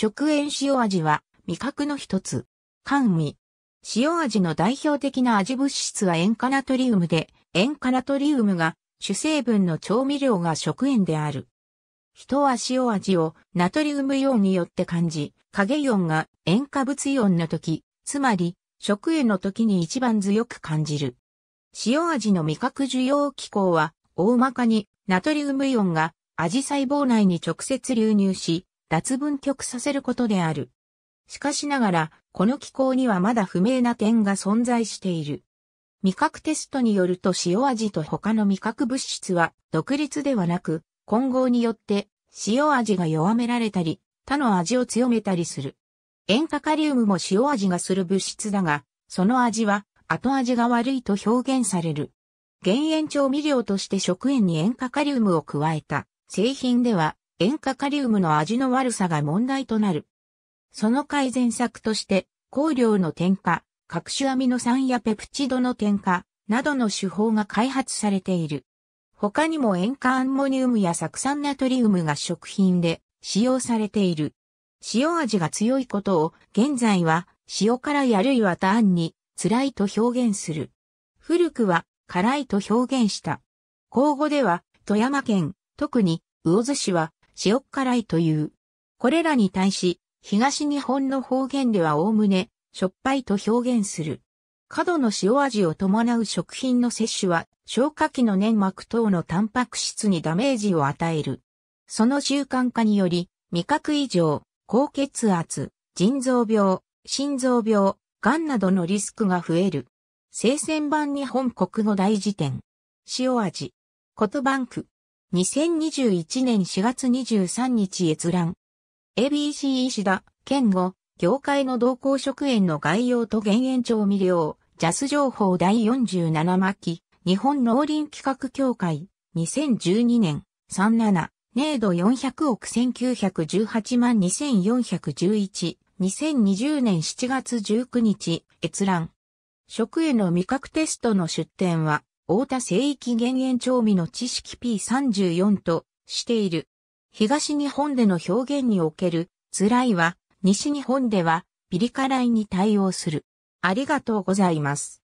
食塩塩味は味覚の一つ。甘味。塩味の代表的な味物質は塩化ナトリウムで、塩化ナトリウムが主成分の調味料が食塩である。人は塩味をナトリウムイオンによって感じ、影イオンが塩化物イオンの時、つまり食塩の時に一番強く感じる。塩味の味覚受容機構は大まかにナトリウムイオンが味細胞内に直接流入し、脱分極させることである。しかしながら、この機構にはまだ不明な点が存在している。味覚テストによると塩味と他の味覚物質は独立ではなく、混合によって塩味が弱められたり、他の味を強めたりする。塩化カリウムも塩味がする物質だが、その味は後味が悪いと表現される。減塩調味料として食塩に塩化カリウムを加えた製品では塩化カリウムの味の悪さが問題となる。その改善策として、香料の添加、各種アミノ酸やペプチドの添加などの手法が開発されている。他にも塩化アンモニウムや酢酸ナトリウムが食品で使用されている。塩味が強いことを現在は塩辛いあるいはターンに辛いと表現する。古くは辛いと表現した。口語では富山県、特に魚津市は塩辛いという。これらに対し、東日本の方言ではおおむね、しょっぱいと表現する。過度の塩味を伴う食品の摂取は、消化器の粘膜等のタンパク質にダメージを与える。その習慣化により、味覚異常、高血圧、腎臓病、心臓病、癌などのリスクが増える。生鮮版日本国語大辞典。塩味。言葉ンク。2021年4月23日閲覧。ABC 石田、健吾、業界の同行職員の概要と減塩調味料、ジャス情報第47巻、日本農林企画協会、2012年、37、年度400億1918万2411、2020年7月19日、閲覧。食への味覚テストの出展は、大田聖域減塩調味の知識 P34 としている。東日本での表現における辛いは、西日本ではピリ辛いに対応する。ありがとうございます。